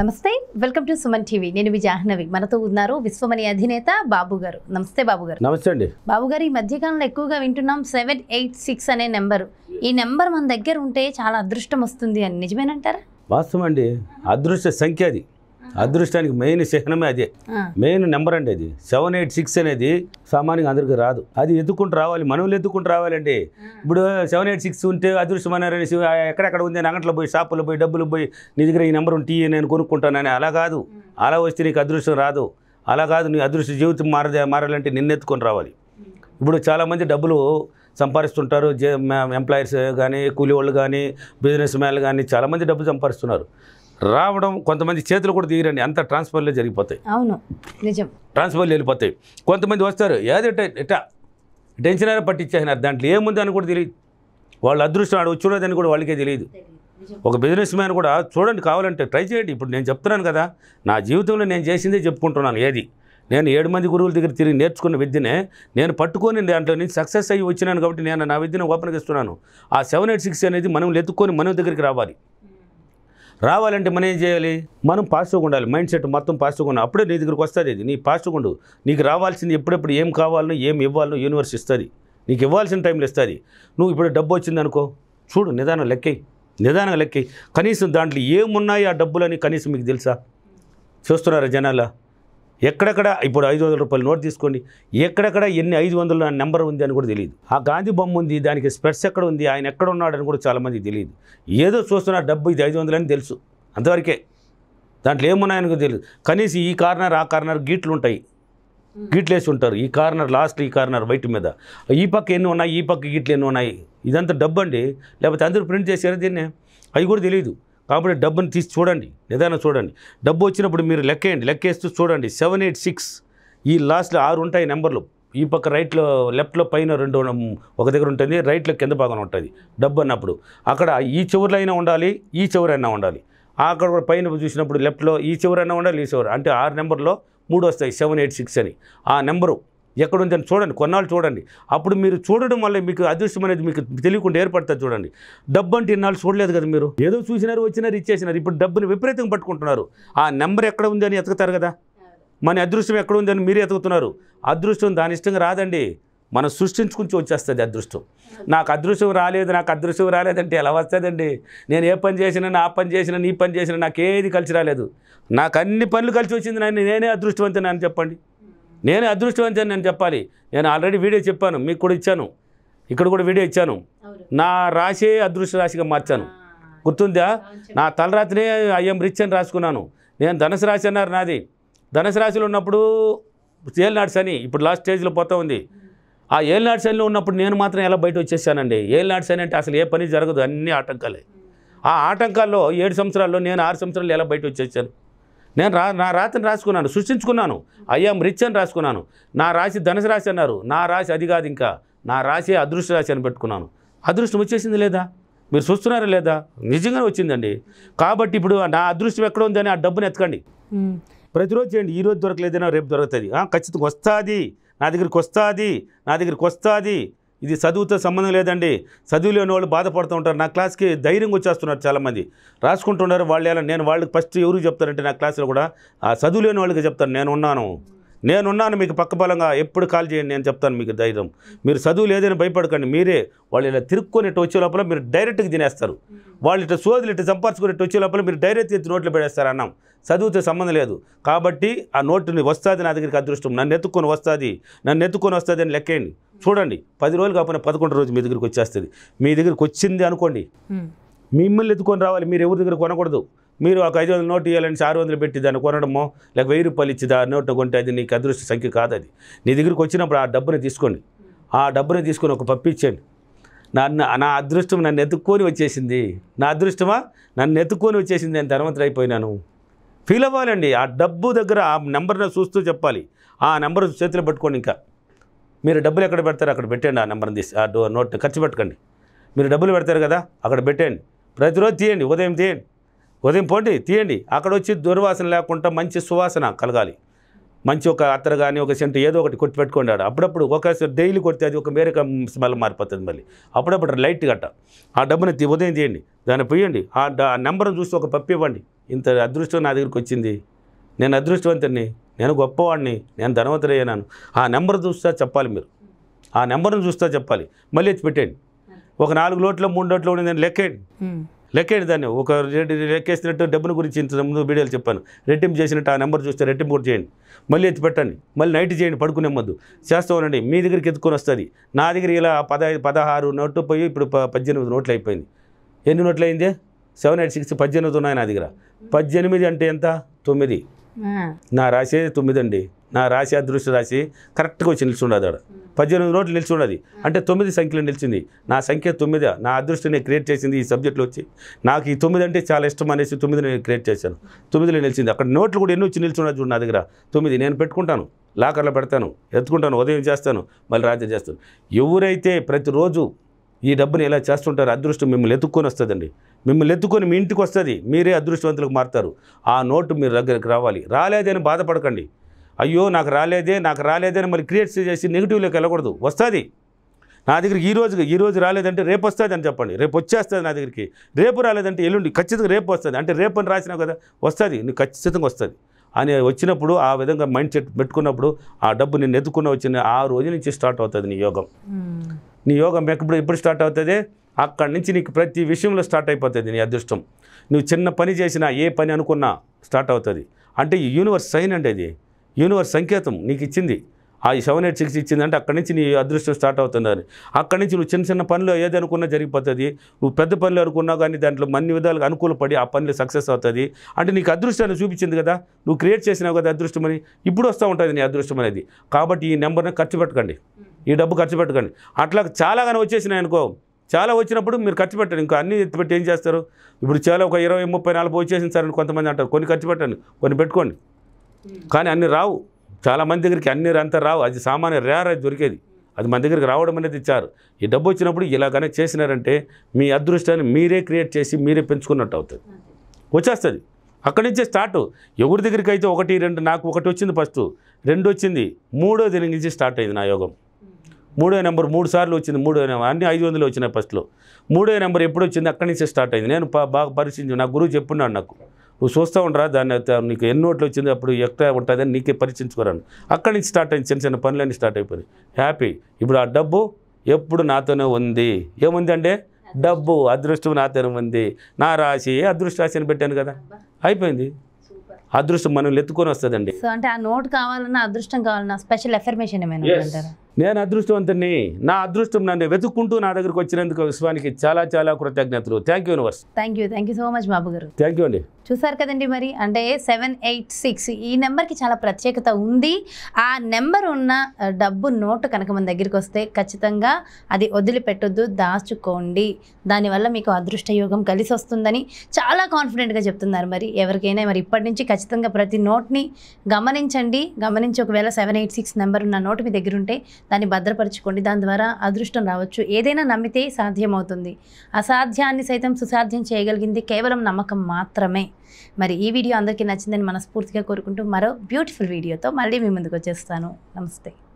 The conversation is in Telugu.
నమస్తే వెల్కమ్ టు సుమన్ టీవీ నేను విజాహ్నవి మనతో ఉన్నారు విశ్వమణి అధినేత బాబు గారు నమస్తే బాబు గారు నమస్తే అండి బాబు గారు ఈ మధ్యకాలంలో ఎక్కువగా వింటున్నాం సెవెన్ ఎయిట్ సిక్స్ అనే నెంబరు ఈ నెంబర్ మన దగ్గర ఉంటే చాలా అదృష్టం వస్తుంది అని నిజమేనంటారా వాస్తవం అండి అదృష్ట సంఖ్య అది అదృష్టానికి మెయిన్ చిహ్నమే అదే మెయిన్ నెంబర్ అండి అది సెవెన్ ఎయిట్ సిక్స్ అనేది సామాన్యంగా అందరికి రాదు అది ఎత్తుకుంటూ రావాలి మనవులు ఎత్తుకుంటూ రావాలండి ఇప్పుడు సెవెన్ ఎయిట్ సిక్స్ ఉంటే అదృష్టం అనేసి ఎక్కడెక్కడ ఉంది అంగట్లో పోయి షాపులో పోయి డబ్బులు పోయి నీ దగ్గర ఈ నెంబర్ ఉంటే నేను కొనుక్కుంటానని అలా కాదు అలా వస్తే నీకు అదృష్టం రాదు అలా కాదు నీ అదృష్ట జీవితం మార మారాలంటే ఎత్తుకొని రావాలి ఇప్పుడు చాలామంది డబ్బులు సంపాదిస్తుంటారు జే ఎంప్లాయీస్ కానీ కూలి వాళ్ళు కానీ బిజినెస్ మ్యాన్లు కానీ చాలామంది డబ్బు సంపాదిస్తున్నారు రావడం కొంతమంది చేతులు కూడా దిగిరండి అంత ట్రాన్స్ఫర్లే జరిగిపోతాయి అవును నిజం ట్రాన్స్ఫర్లు వెళ్ళిపోతాయి కొంతమంది వస్తారు ఏదంటే ఇట్టా టెన్షన్ అయినా పట్టించేసిన దాంట్లో ఏముంది అని కూడా తెలియదు వాళ్ళ అదృష్టం ఆడ వచ్చున్నదని కూడా వాళ్ళకే తెలియదు ఒక బిజినెస్ మ్యాన్ కూడా చూడండి కావాలంటే ట్రై చేయండి ఇప్పుడు నేను చెప్తున్నాను కదా నా జీవితంలో నేను చేసిందే చెప్పుకుంటున్నాను ఏది నేను ఏడు మంది గురువుల దగ్గర తిరిగి నేర్చుకున్న విద్యనే నేను పట్టుకొని దాంట్లో నుంచి సక్సెస్ అయ్యి వచ్చినాను కాబట్టి నేను నా విద్యను ఓపెన్ ఇస్తున్నాను ఆ సెవెన్ ఎయిట్ సిక్స్ అనేది మనం ఎత్తుకొని మనం దగ్గరికి రావాలి రావాలంటే మనం ఏం చేయాలి మనం పాజిటివ్గా ఉండాలి మైండ్ సెట్ మొత్తం పాజిటివ్గా ఉండాలి అప్పుడే నీ దగ్గరికి వస్తుంది ఇది నీ పాజిటివ్గా ఉండు నీకు రావాల్సింది ఎప్పుడెప్పుడు ఏం కావాలనో ఏం ఇవ్వాలనో యూనివర్స్ ఇస్తుంది నీకు ఇవ్వాల్సిన టైంలో ఇస్తుంది నువ్వు ఇప్పుడు డబ్బు అనుకో చూడు నిదానం లెక్కయి నిదానంగా లెక్కయి కనీసం దాంట్లో ఏమున్నాయి ఆ డబ్బులని కనీసం మీకు తెలుసా చూస్తున్నారా జనాలా ఎక్కడెక్కడ ఇప్పుడు ఐదు వందల రూపాయలు నోట్ తీసుకోండి ఎక్కడెక్కడ ఎన్ని ఐదు వందల నెంబర్ ఉంది అని కూడా తెలియదు ఆ గాంధీ బొమ్మ ఉంది దానికి స్పెట్స్ ఎక్కడ ఉంది ఆయన ఎక్కడ ఉన్నాడని కూడా చాలామందికి తెలియదు ఏదో చూస్తున్న డబ్బు ఇది ఐదు వందలని తెలుసు అంతవరకే దాంట్లో ఏమున్నాయని తెలియదు కనీసం ఈ కార్నర్ ఆ కార్నర్ గీట్లు ఉంటాయి గీట్లేసి ఉంటారు ఈ కార్నర్ లాస్ట్ ఈ కార్నర్ బయట మీద ఈ పక్క ఎన్ని ఉన్నాయి ఈ పక్క గీట్లు ఎన్ని ఉన్నాయి ఇదంతా డబ్బు అండి లేకపోతే అందరూ ప్రింట్ చేశారు దీన్ని అది కూడా తెలియదు కాబట్టి డబ్బుని తీసి చూడండి నిదానం చూడండి డబ్బు వచ్చినప్పుడు మీరు లెక్కేయండి లెక్కేస్తూ చూడండి సెవెన్ ఎయిట్ సిక్స్ ఈ లాస్ట్లో ఆరు ఉంటాయి నెంబర్లు ఈ పక్క రైట్లో లెఫ్ట్లో పైన రెండు ఒక దగ్గర ఉంటుంది రైట్లో కింద భాగం ఉంటుంది డబ్బు అన్నప్పుడు అక్కడ ఈ చివరిలో అయినా ఉండాలి ఈ చివరైనా ఉండాలి అక్కడ కూడా పైన చూసినప్పుడు లెఫ్ట్లో ఈ చివరైనా ఉండాలి ఈ చివరి అంటే ఆరు నెంబర్లో మూడు వస్తాయి సెవెన్ ఎయిట్ సిక్స్ అని ఆ నెంబరు ఎక్కడ ఉందని చూడండి కొన్నాళ్ళు చూడండి అప్పుడు మీరు చూడడం వల్ల మీకు అదృష్టం అనేది మీకు తెలియకుండా ఏర్పడుతుంది చూడండి డబ్బు అంటే ఇన్నాళ్ళు చూడలేదు కదా మీరు ఏదో చూసినారు వచ్చినారు ఇచ్చేసినారు ఇప్పుడు డబ్బుని విపరీతంగా పట్టుకుంటున్నారు ఆ నెంబర్ ఎక్కడ ఉందని ఎతుకుతారు కదా మన అదృష్టం ఎక్కడ ఉందని మీరు ఎతుకుతున్నారు అదృష్టం దాని ఇష్టంగా రాదండి మనం సృష్టించుకుని వచ్చేస్తుంది అదృష్టం నాకు అదృష్టం రాలేదు నాకు అదృష్టం రాలేదంటే ఎలా వస్తుందండి నేను ఏ పని చేసినా నా పని చేసినా నీ పని చేసినా నాకేది కలిసి రాలేదు నాకు అన్ని పనులు కలిసి వచ్చింది నేనే అదృష్టవంతుని చెప్పండి నేను అదృష్టవంతని నేను చెప్పాలి నేను ఆల్రెడీ వీడియో చెప్పాను మీకు కూడా ఇచ్చాను ఇక్కడ కూడా వీడియో ఇచ్చాను నా రాశే అదృష్ట రాశిగా మార్చాను గుర్తుందా నా తలరాత్రినే ఐఎం రిచ్ అని రాసుకున్నాను నేను ధనసు రాశి అన్నారు నాది ధనసు రాశిలో ఉన్నప్పుడు ఏలినాడు శని ఇప్పుడు లాస్ట్ స్టేజ్లో పోతా ఉంది ఆ ఏలినాడు శనిలో ఉన్నప్పుడు నేను మాత్రం ఎలా బయట వచ్చేసానండి ఏలినాడు శని అంటే అసలు ఏ పని జరగదు అన్ని ఆటంకాలే ఆ ఆటంకాల్లో ఏడు సంవత్సరాల్లో నేను ఆరు సంవత్సరాలు ఎలా బయట వచ్చేసాను నేను రా నా రాతిని రాసుకున్నాను సృష్టించుకున్నాను ఐఎమ్ రిచ్ అని రాసుకున్నాను నా రాశి ధనసు రాశి అన్నారు నా రాశి అది కాదు ఇంకా నా రాశి అదృష్ట రాశి అని పెట్టుకున్నాను అదృష్టం వచ్చేసింది లేదా మీరు చూస్తున్నారా లేదా నిజంగానే వచ్చిందండి కాబట్టి ఇప్పుడు నా అదృష్టం ఎక్కడ ఉందని ఆ డబ్బుని ఎత్తకండి ప్రతిరోజు చేయండి ఈరోజు దొరకలేదేనా రేపు దొరుకుతుంది ఖచ్చితంగా వస్తుంది నా దగ్గరికి వస్తుంది నా దగ్గరికి వస్తుంది ఇది చదువుతో సంబంధం లేదండి చదువు లేని వాళ్ళు బాధపడుతూ ఉంటారు నా క్లాస్కి ధైర్యంగా వచ్చేస్తున్నారు చాలామంది రాసుకుంటున్నారు వాళ్ళు ఎలా నేను వాళ్ళకి ఫస్ట్ ఎవరు చెప్తారంటే నా క్లాసులో కూడా ఆ చదువు లేని వాళ్ళకి చెప్తాను నేను ఉన్నాను నేనున్నాను మీకు పక్కబలంగా ఎప్పుడు కాల్ చేయండి నేను చెప్తాను మీకు ధైర్యం మీరు చదువు లేదని భయపడకండి మీరే వాళ్ళు ఇలా తిరుక్కొని వచ్చే లోపల మీరు డైరెక్ట్గా తినేస్తారు వాళ్ళు ఇట్లా సోదులు ఇట్లా సంపాదించుకుని వచ్చే లోపల మీరు డైరెక్ట్ ఎత్తి నోట్లు పెడేస్తారు అన్నాం చదువుతో సంబంధం లేదు కాబట్టి ఆ నోటుని వస్తుంది నా దగ్గరికి అదృష్టం నన్ను ఎత్తుకొని వస్తుంది నన్ను ఎత్తుకొని వస్తుంది అని లెక్కేయండి చూడండి పది రోజులు కాకపోయినా పదకొండు రోజు మీ దగ్గరికి వచ్చేస్తుంది మీ దగ్గరికి వచ్చింది అనుకోండి మిమ్మల్ని ఎత్తుకొని రావాలి మీరు ఎవరి దగ్గర కొనకూడదు మీరు ఒక ఐదు వందల నోటు ఇవ్వాలని ఆరు వందలు పెట్టి దాన్ని కొనడమో లేక వెయ్యి రూపాయలు ఇచ్చి దాని నోటు కొంటే అది నీకు అదృష్ట సంఖ్య కాదు అది నీ దగ్గరికి వచ్చినప్పుడు ఆ డబ్బుని తీసుకోండి ఆ డబ్బుని తీసుకొని ఒక పప్పు ఇచ్చేయండి నన్ను నా అదృష్టం నన్ను ఎత్తుక్కొని వచ్చేసింది నా అదృష్టమా నన్ను ఎత్తుక్కొని వచ్చేసింది నేను ధనవంతుడు అయిపోయినాను ఫీల్ అవ్వాలండి ఆ డబ్బు దగ్గర ఆ నెంబర్ని చూస్తూ చెప్పాలి ఆ నెంబర్ చేతిలో పట్టుకోండి ఇంకా మీరు డబ్బులు ఎక్కడ పెడతారు అక్కడ పెట్టండి ఆ నెంబర్ని తీసి ఆ నోట్ ఖర్చు పెట్టుకోండి మీరు డబ్బులు పెడతారు కదా అక్కడ పెట్టండి ప్రతిరోజు తీయండి ఉదయం తీయండి ఉదయం పోండి తీయండి అక్కడ వచ్చి దుర్వాసన లేకుండా మంచి సువాసన కలగాలి మంచి ఒక అత్తరు కానీ ఒక సెంటు ఏదో ఒకటి కొట్టి పెట్టుకున్నాడు అప్పుడప్పుడు ఒక డైలీ కొడితే అది ఒక మేరక స్మెల్ మారిపోతుంది మళ్ళీ అప్పుడప్పుడు లైట్ గట్ట ఆ డబ్బుని ఉదయం తీయండి దాన్ని పోయండి ఆ నెంబర్ని చూసి ఒక పప్పు ఇవ్వండి ఇంత అదృష్టం నా దగ్గరికి వచ్చింది నేను అదృష్టవంతుడిని నేను గొప్పవాడిని నేను ధనవంతుడయ్యాను ఆ నెంబర్ చూస్తే చెప్పాలి మీరు ఆ నెంబర్ను చూస్తే చెప్పాలి మళ్ళీ వచ్చి పెట్టండి ఒక నాలుగు లోట్లో మూడు లోట్లో నేను లెక్కేయండి లెక్కేయండి దాన్ని ఒక లెక్కేసినట్టు డబ్బుని గురించి ఇంత ముందు వీడియోలు చెప్పాను రెట్టింపు చేసినట్టు ఆ నెంబర్ చూస్తే రెట్టింపు కూడా చేయండి మళ్ళీ ఎత్తి పెట్టండి మళ్ళీ నైట్ చేయండి పడుకునే ముందు చేస్తామనండి మీ దగ్గరికి ఎత్తుకొని వస్తుంది నా దగ్గర ఇలా పద పదహారు నోట్లు పోయి ఇప్పుడు పద్దెనిమిది నోట్లు అయిపోయింది ఎన్ని నోట్లు అయింది సెవెన్ ఎయిట్ సిక్స్ పద్దెనిమిది ఉన్నాయి నా దగ్గర పద్దెనిమిది అంటే ఎంత తొమ్మిది నా రాసేది తొమ్మిది అండి నా రాశి అదృష్ట రాసి కరెక్ట్గా వచ్చి నిల్చుండదు ఆడ పద్దెనిమిది రోజులు నిలిచి ఉన్నది అంటే తొమ్మిది సంఖ్యలు నిలిచింది నా సంఖ్య తొమ్మిది నా అదృష్టం నేను క్రియేట్ చేసింది ఈ సబ్జెక్ట్లో వచ్చి నాకు ఈ తొమ్మిది అంటే చాలా ఇష్టం అనేసి తొమ్మిది నేను క్రియేట్ చేశాను తొమ్మిదిలో నిలిచింది అక్కడ నోట్లు కూడా ఎన్నో వచ్చి నిలిచున్నది చూడు నా దగ్గర తొమ్మిది నేను పెట్టుకుంటాను లాకర్లో పెడతాను ఎత్తుకుంటాను ఉదయం చేస్తాను మళ్ళీ రాజ్యం చేస్తాను ఎవరైతే ప్రతిరోజు ఈ డబ్బుని ఎలా చేస్తుంటారు అదృష్టం మిమ్మల్ని ఎత్తుక్కొని వస్తుందండి మిమ్మల్ని ఎత్తుకొని మీ ఇంటికి వస్తుంది మీరే అదృష్టవంతులకు మారుతారు ఆ నోటు మీరు దగ్గరికి రావాలి రాలేదని బాధపడకండి అయ్యో నాకు రాలేదే నాకు రాలేదే అని మళ్ళీ క్రియేట్ చేసి నెగిటివ్లోకి వెళ్ళకూడదు వస్తుంది నా దగ్గరికి ఈ రోజు ఈ రోజు రాలేదంటే రేపు వస్తుంది అని చెప్పండి రేపు వచ్చేస్తుంది నా దగ్గరికి రేపు రాలేదంటే ఎల్లుండి ఖచ్చితంగా రేపు వస్తుంది అంటే రేపు అని రాసినావు కదా వస్తుంది నీకు ఖచ్చితంగా వస్తుంది అని వచ్చినప్పుడు ఆ విధంగా మైండ్ సెట్ పెట్టుకున్నప్పుడు ఆ డబ్బు నేను ఎత్తుకున్న వచ్చిన ఆ రోజు నుంచి స్టార్ట్ అవుతుంది నీ యోగం నీ యోగం ఎప్పుడు ఎప్పుడు స్టార్ట్ అవుతుంది అక్కడి నుంచి నీకు ప్రతి విషయంలో స్టార్ట్ అయిపోతుంది నీ అదృష్టం నువ్వు చిన్న పని చేసినా ఏ పని అనుకున్నా స్టార్ట్ అవుతుంది అంటే ఈ యూనివర్స్ సైన్ అండి అది యూనివర్స్ సంకేతం నీకు ఇచ్చింది ఆ సెవెన్ ఎయిట్ సిక్స్ ఇచ్చిందంటే అక్కడి నుంచి నీ అదృష్టం స్టార్ట్ అవుతున్నారు అక్కడి నుంచి నువ్వు చిన్న చిన్న పనులు ఏది అనుకున్నా జరిగిపోతుంది నువ్వు పెద్ద పనులు అనుకున్నా కానీ దాంట్లో అన్ని విధాలుగా అనుకూలపడి ఆ పనులు సక్సెస్ అవుతుంది అంటే నీకు అదృష్టాన్ని చూపించింది కదా నువ్వు క్రియేట్ చేసినావు కదా అదృష్టం అని ఇప్పుడు వస్తూ ఉంటుంది నీ అదృష్టం అనేది కాబట్టి ఈ నెంబర్ని ఖర్చు పెట్టకండి ఈ డబ్బు ఖర్చు పెట్టకండి అట్లా చాలాగానే వచ్చేసినాయి అనుకో చాలా వచ్చినప్పుడు మీరు ఖర్చు పెట్టండి ఇంకా అన్ని ఎత్తిపెట్టి ఏం చేస్తారు ఇప్పుడు చాలా ఒక ఇరవై ముప్పై నలభై వచ్చేసింది సార్ కొంతమంది అంటారు కొన్ని ఖర్చు పెట్టండి కొన్ని పెట్టుకోండి కానీ అన్నీ రావు చాలామంది దగ్గరికి అన్ని అంతా రావు అది సామాన్య రేర్ అది దొరికేది అది మన దగ్గరికి రావడం అనేది ఇచ్చారు ఈ డబ్బు వచ్చినప్పుడు ఇలాగనే చేసినారంటే మీ అదృష్టాన్ని మీరే క్రియేట్ చేసి మీరే పెంచుకున్నట్టు అవుతుంది వచ్చేస్తుంది అక్కడి నుంచే స్టార్ట్ ఎవరి దగ్గరికి అయితే ఒకటి రెండు నాకు ఒకటి వచ్చింది ఫస్ట్ రెండు వచ్చింది మూడో దీని నుంచి స్టార్ట్ అయింది నా యోగం మూడో నెంబర్ మూడు సార్లు వచ్చింది మూడో నెంబర్ అన్ని ఐదు వందలు వచ్చినాయి ఫస్ట్లో మూడో నెంబర్ ఎప్పుడు వచ్చింది అక్కడి నుంచే స్టార్ట్ అయింది నేను బాగా పరిశీలించి నా గురువు చెప్పున్నాను నాకు నువ్వు చూస్తూ ఉండరా దాన్ని నీకు ఎన్ని నోట్లు వచ్చింది అప్పుడు ఎక్కడ ఉంటుందని నీకే పరీక్షించుకోరాను అక్కడి నుంచి స్టార్ట్ అయింది చిన్న చిన్న పనులన్నీ స్టార్ట్ అయిపోయినాయి హ్యాపీ ఇప్పుడు ఆ డబ్బు ఎప్పుడు నాతోనే ఉంది ఏముంది అంటే డబ్బు అదృష్టం నాతోనే ఉంది నా రాశి అదృష్ట రాశి అని పెట్టాను కదా అయిపోయింది అదృష్టం మనం ఎత్తుకొని వస్తుందండి అంటే ఆ నోట్ కావాలన్నా అదృష్టం కావాలన్నా స్పెషల్ ఎఫర్మేషన్ ఏమైనా నేను అదృష్టవంతుని నా అదృష్టం నన్ను వెతుక్కుంటూ నా దగ్గరకు వచ్చినందుకు విశ్వానికి చాలా చాలా కృతజ్ఞతలు thank you universe thank you thank you so much బాబు గారు థ్యాంక్ యూ అండి చూసారు కదండి మరి అంటే సెవెన్ ఎయిట్ సిక్స్ ఈ నెంబర్కి చాలా ప్రత్యేకత ఉంది ఆ నెంబర్ ఉన్న డబ్బు నోటు కనుక మన దగ్గరికి వస్తే ఖచ్చితంగా అది వదిలిపెట్టొద్దు దాచుకోండి దానివల్ల మీకు అదృష్ట యోగం కలిసి వస్తుందని చాలా కాన్ఫిడెంట్గా చెప్తున్నారు మరి ఎవరికైనా మరి ఇప్పటి నుంచి ఖచ్చితంగా ప్రతి నోట్ని గమనించండి గమనించి ఒకవేళ సెవెన్ ఎయిట్ సిక్స్ నెంబర్ ఉన్న నోటు మీ దగ్గర ఉంటే దాన్ని భద్రపరచుకోండి దాని ద్వారా అదృష్టం రావచ్చు ఏదైనా నమ్మితే సాధ్యమవుతుంది అసాధ్యాన్ని సైతం సుసాధ్యం చేయగలిగింది కేవలం నమ్మకం మాత్రమే మరి ఈ వీడియో అందరికీ నచ్చిందని మనస్ఫూర్తిగా కోరుకుంటూ మరో బ్యూటిఫుల్ వీడియోతో మళ్ళీ మీ ముందుకు వచ్చేస్తాను నమస్తే